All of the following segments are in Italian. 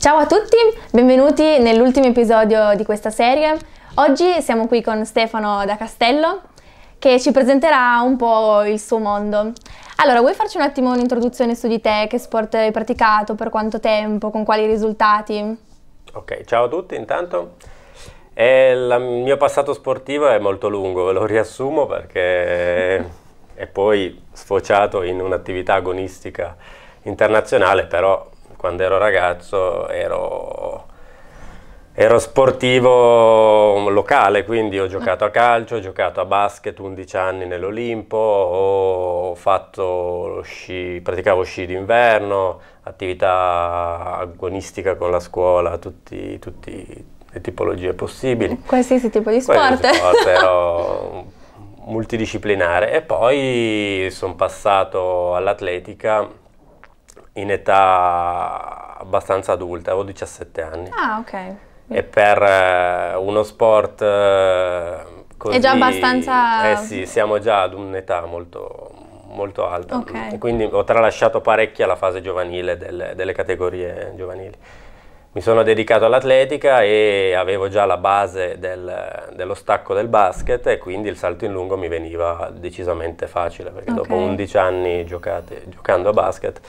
Ciao a tutti, benvenuti nell'ultimo episodio di questa serie. Oggi siamo qui con Stefano da Castello che ci presenterà un po' il suo mondo. Allora, vuoi farci un attimo un'introduzione su di te, che sport hai praticato, per quanto tempo, con quali risultati? Ok, ciao a tutti intanto. Eh, la, il mio passato sportivo è molto lungo, ve lo riassumo perché è poi sfociato in un'attività agonistica internazionale, però quando ero ragazzo ero, ero sportivo locale, quindi ho giocato a calcio, ho giocato a basket 11 anni nell'Olimpo, ho fatto sci, praticavo sci d'inverno, attività agonistica con la scuola, tutti, tutti le tipologie possibili. Qualsiasi tipo di sport. Qualsiasi sport ero multidisciplinare e poi sono passato all'atletica in età abbastanza adulta, avevo 17 anni. Ah, ok. E per eh, uno sport così... Eh, È già abbastanza... Eh sì, siamo già ad un'età molto, molto alta. Okay. Quindi ho tralasciato parecchia la fase giovanile delle, delle categorie giovanili. Mi sono dedicato all'atletica e avevo già la base del, dello stacco del basket e quindi il salto in lungo mi veniva decisamente facile perché okay. dopo 11 anni giocate, giocando a basket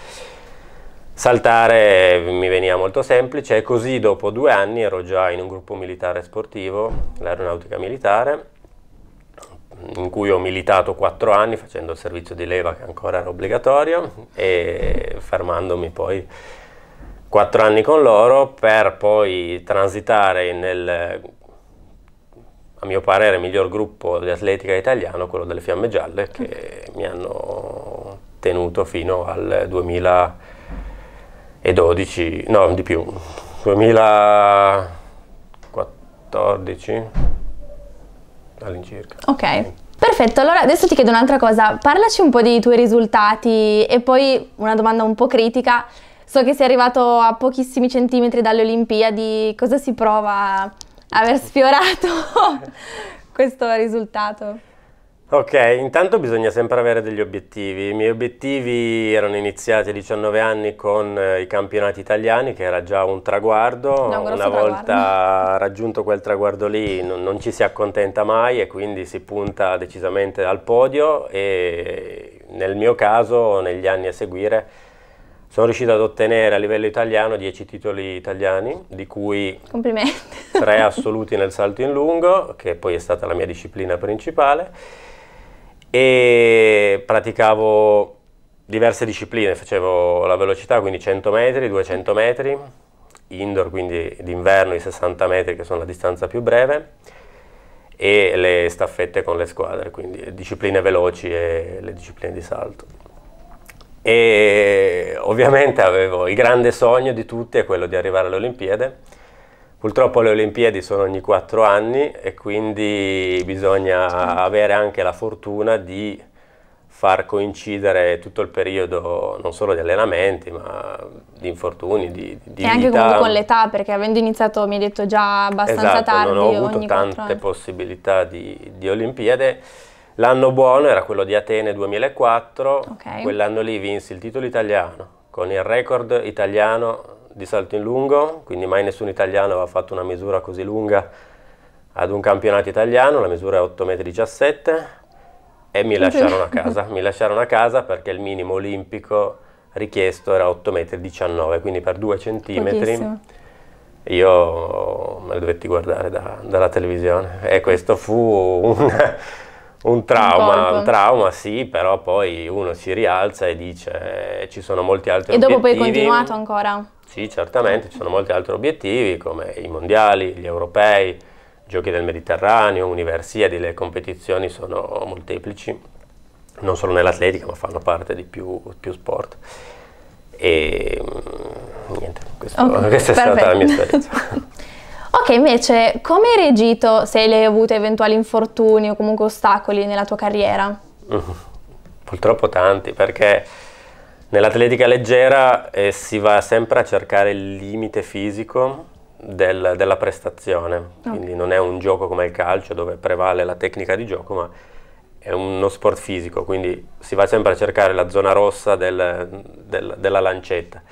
Saltare eh, mi veniva molto semplice e così dopo due anni ero già in un gruppo militare sportivo, l'aeronautica militare, in cui ho militato quattro anni facendo il servizio di leva che ancora era obbligatorio e fermandomi poi quattro anni con loro per poi transitare nel, a mio parere, miglior gruppo di atletica italiano, quello delle Fiamme Gialle, che mi hanno tenuto fino al 2000. 2012, no di più, 2014 all'incirca. Ok. Perfetto, allora adesso ti chiedo un'altra cosa, parlaci un po' dei tuoi risultati e poi una domanda un po' critica, so che sei arrivato a pochissimi centimetri dalle Olimpiadi, cosa si prova a aver sfiorato questo risultato? Ok, intanto bisogna sempre avere degli obiettivi. I miei obiettivi erano iniziati a 19 anni con eh, i campionati italiani, che era già un traguardo. No, Una volta traguardo. raggiunto quel traguardo lì non, non, ci si accontenta mai e quindi si punta decisamente al podio e nel mio caso, negli anni a seguire, sono riuscito ad ottenere a livello italiano 10 titoli italiani, di cui 3 assoluti nel salto in lungo, che poi è stata la mia disciplina principale e praticavo diverse discipline, facevo la velocità, quindi 100 metri, 200 metri, indoor, quindi d'inverno i 60 metri che sono la distanza più breve, e le staffette con le squadre, quindi discipline veloci e le discipline di salto. E ovviamente avevo il grande sogno di tutti è quello di arrivare alle Olimpiadi Purtroppo le Olimpiadi sono ogni quattro anni e quindi bisogna avere anche la fortuna di far coincidere tutto il periodo non solo di allenamenti ma di infortuni, di, di e anche comunque con l'età perché avendo iniziato mi hai detto già abbastanza esatto, tardi non ho avuto tante possibilità di, di Olimpiade l'anno buono era quello di Atene 2004 okay. quell'anno lì vinsi il titolo italiano con il record italiano di salto in lungo, quindi mai nessun italiano aveva fatto una misura così lunga ad un campionato italiano, la misura è 8,17 m e mi lasciarono a casa, mi lasciarono a casa perché il minimo olimpico richiesto era 8,19 m, quindi per 2 cm io me le dovetti guardare da, dalla televisione e questo fu un, un trauma, un, un, trauma sì, però poi uno si rialza e dice ci sono molti altri e obiettivi. E dopo poi hai continuato ancora? Sì, certamente, ci sono molti altri obiettivi come i mondiali, gli europei, giochi del Mediterraneo, universiadi, le competizioni sono molteplici, non solo nell'atletica ma fanno parte di più, più sport. E mm, niente, questo, okay, questa è stata la mia esperienza. ok, invece come hai reagito se hai avuto eventuali infortuni o comunque ostacoli nella tua carriera? Purtroppo tanti, perché Nell'atletica leggera eh, si va sempre a cercare il limite fisico del, della prestazione, okay. quindi non è un gioco come il calcio dove prevale la tecnica di gioco, ma è uno sport fisico, quindi si va sempre a cercare la zona rossa del, del, della lancetta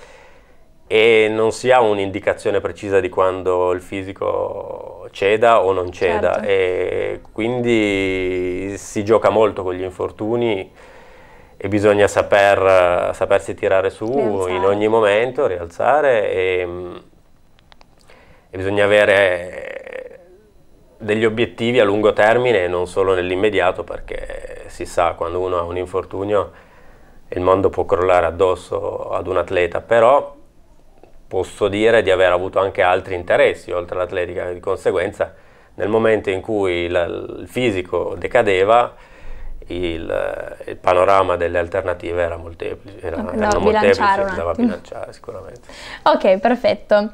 e non si ha un'indicazione precisa di quando il fisico ceda o non ceda certo. e quindi si gioca molto con gli infortuni e bisogna saper, sapersi tirare su rialzare. in ogni momento, rialzare e, e, bisogna avere degli obiettivi a lungo termine e non solo nell'immediato perché si sa quando uno ha un infortunio il mondo può crollare addosso ad un atleta, però posso dire di aver avuto anche altri interessi oltre all'atletica, di conseguenza nel momento in cui la, il fisico decadeva il, il, panorama delle alternative era molteplice, era, no, erano molteplici, bisognava bilanciare sicuramente. Ok, perfetto.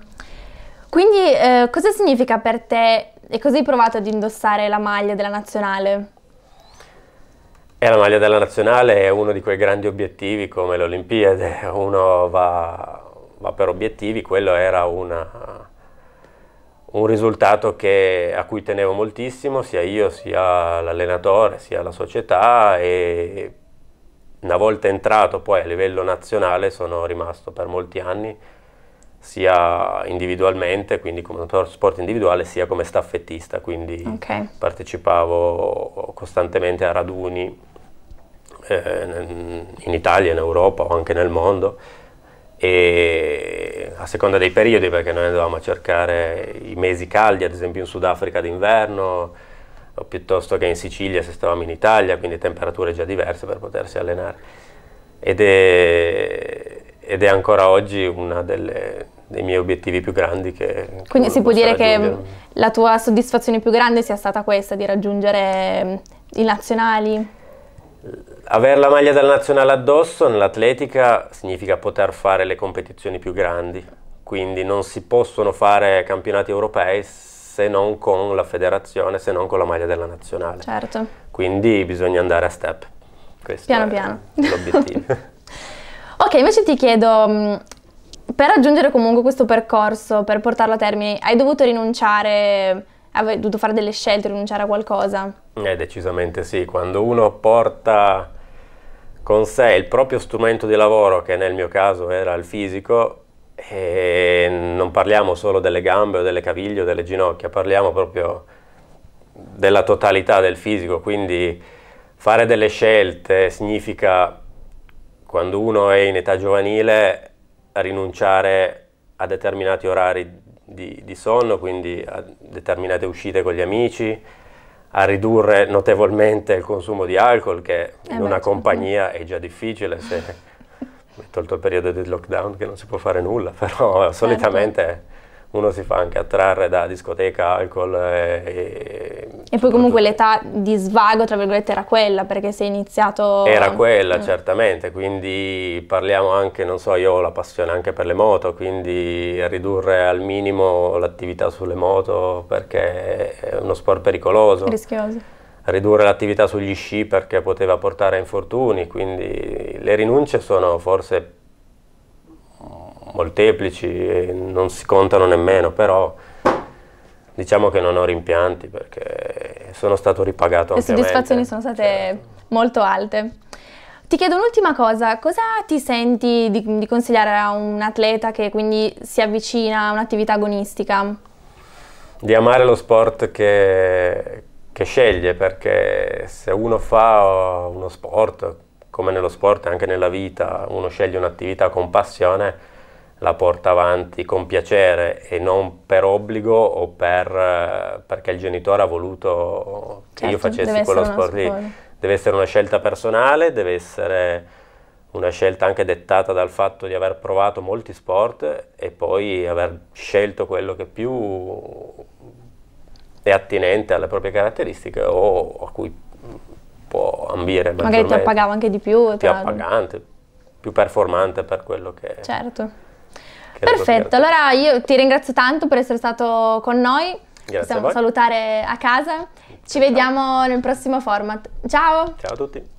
Quindi eh, cosa significa per te e cosa hai provato ad indossare la maglia della nazionale? E eh, la maglia della nazionale è uno di quei grandi obiettivi come le Olimpiadi, uno va, va per obiettivi, quello era una, un risultato che, a cui tenevo moltissimo, sia io, sia l'allenatore, sia la società e una volta entrato poi a livello nazionale sono rimasto per molti anni, sia individualmente, quindi come sport individuale, sia come staffettista, quindi okay. partecipavo costantemente a raduni eh, in Italia, in Europa o anche nel mondo e a seconda dei periodi, perché noi andavamo a cercare i mesi caldi, ad esempio in Sudafrica d'inverno, o piuttosto che in Sicilia se stavamo in Italia, quindi temperature già diverse per potersi allenare. Ed è, ed è ancora oggi uno dei miei obiettivi più grandi. Che quindi si può dire che la tua soddisfazione più grande sia stata questa, di raggiungere i nazionali? Avere la maglia della nazionale addosso nell'atletica significa poter fare le competizioni più grandi, quindi non si possono fare campionati europei se non con la federazione, se non con la maglia della nazionale. Certo. Quindi bisogna andare a step. Questo piano piano. L'obiettivo. ok, invece ti chiedo, mm, per raggiungere comunque questo percorso, per portarlo a termine, hai dovuto rinunciare, hai dovuto fare delle scelte, rinunciare a qualcosa? Eh, decisamente sì, quando uno porta con sé il proprio strumento di lavoro, che nel mio caso era il fisico, e non parliamo solo delle gambe o delle caviglie o delle ginocchia, parliamo proprio della totalità del fisico, quindi fare delle scelte significa quando uno è in età giovanile rinunciare a determinati orari di, di sonno, quindi a determinate uscite con gli amici, a ridurre notevolmente il consumo di alcol, che eh in beh, una certo. compagnia è già difficile se tolto il periodo di lockdown che non si può fare nulla, però certo. solitamente uno si fa anche attrarre da discoteca, alcol e... E, e poi comunque l'età di svago, tra virgolette, era quella, perché sei iniziato... Era quella, mm. certamente, quindi parliamo anche, non so, io ho la passione anche per le moto, quindi ridurre al minimo l'attività sulle moto, perché è uno sport pericoloso. Rischioso. Ridurre l'attività sugli sci perché poteva portare a infortuni, quindi le rinunce sono forse molteplici e non si contano nemmeno, però diciamo che non ho rimpianti perché sono stato ripagato. Le soddisfazioni sono state certo. molto alte. Ti chiedo un'ultima cosa, cosa ti senti di, di, consigliare a un atleta che quindi si avvicina a un'attività agonistica? Di amare lo sport che, che sceglie, perché se uno fa uno sport, come nello sport e anche nella vita, uno sceglie un'attività con passione, la porta avanti con piacere e non per obbligo o per, eh, perché il genitore ha voluto che certo, io facessi quello sport lì. Deve essere una scelta personale, deve essere una scelta anche dettata dal fatto di aver provato molti sport e poi aver scelto quello che più è attinente alle proprie caratteristiche o a cui può ambire. Magari ti appagava anche di più. Più appagante, più performante per quello che... Certo. Perfetto, allora io ti ringrazio tanto per essere stato con noi. Grazie Possiamo a salutare a casa. Ci Ciao. vediamo nel prossimo format. Ciao! Ciao a tutti!